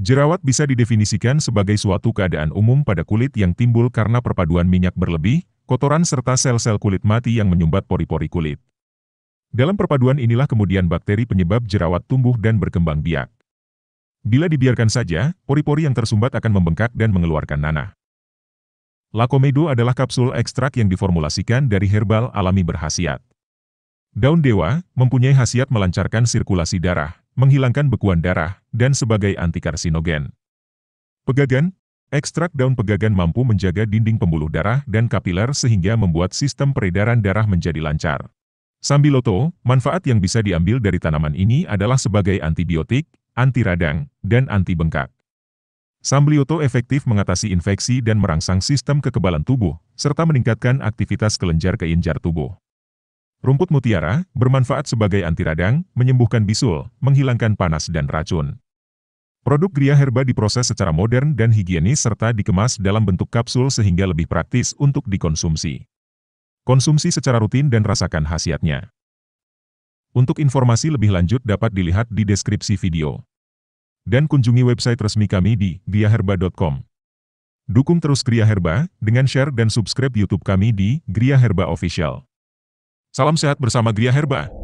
Jerawat bisa didefinisikan sebagai suatu keadaan umum pada kulit yang timbul karena perpaduan minyak berlebih, kotoran serta sel-sel kulit mati yang menyumbat pori-pori kulit. Dalam perpaduan inilah kemudian bakteri penyebab jerawat tumbuh dan berkembang biak. Bila dibiarkan saja, pori-pori yang tersumbat akan membengkak dan mengeluarkan nanah. Lakomedo adalah kapsul ekstrak yang diformulasikan dari herbal alami berhasiat. Daun dewa mempunyai khasiat melancarkan sirkulasi darah, menghilangkan bekuan darah, dan sebagai antikarsinogen. Pegagan, ekstrak daun pegagan mampu menjaga dinding pembuluh darah dan kapiler sehingga membuat sistem peredaran darah menjadi lancar. Sambiloto, manfaat yang bisa diambil dari tanaman ini adalah sebagai antibiotik, anti radang, dan anti bengkak. Sambilioto efektif mengatasi infeksi dan merangsang sistem kekebalan tubuh, serta meningkatkan aktivitas kelenjar keinjar tubuh. Rumput mutiara bermanfaat sebagai anti radang, menyembuhkan bisul, menghilangkan panas dan racun. Produk gria herba diproses secara modern dan higienis serta dikemas dalam bentuk kapsul sehingga lebih praktis untuk dikonsumsi. Konsumsi secara rutin dan rasakan khasiatnya. Untuk informasi lebih lanjut dapat dilihat di deskripsi video. Dan kunjungi website resmi kami di griaherba.com. Dukung terus Gria Herba dengan share dan subscribe YouTube kami di Gria Herba Official. Salam sehat bersama Gria Herba.